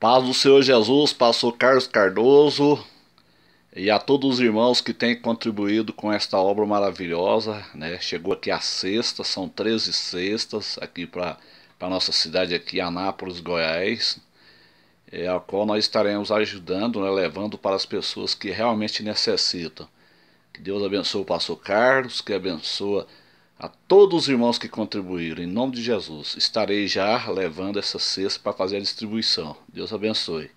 Paz do Senhor Jesus, pastor Carlos Cardoso e a todos os irmãos que têm contribuído com esta obra maravilhosa, né? Chegou aqui a sexta, são 13 sextas aqui para a nossa cidade aqui, Anápolis, Goiás, é, a qual nós estaremos ajudando, né? levando para as pessoas que realmente necessitam. Que Deus abençoe o pastor Carlos, que abençoe. A todos os irmãos que contribuíram, em nome de Jesus, estarei já levando essa cesta para fazer a distribuição. Deus abençoe.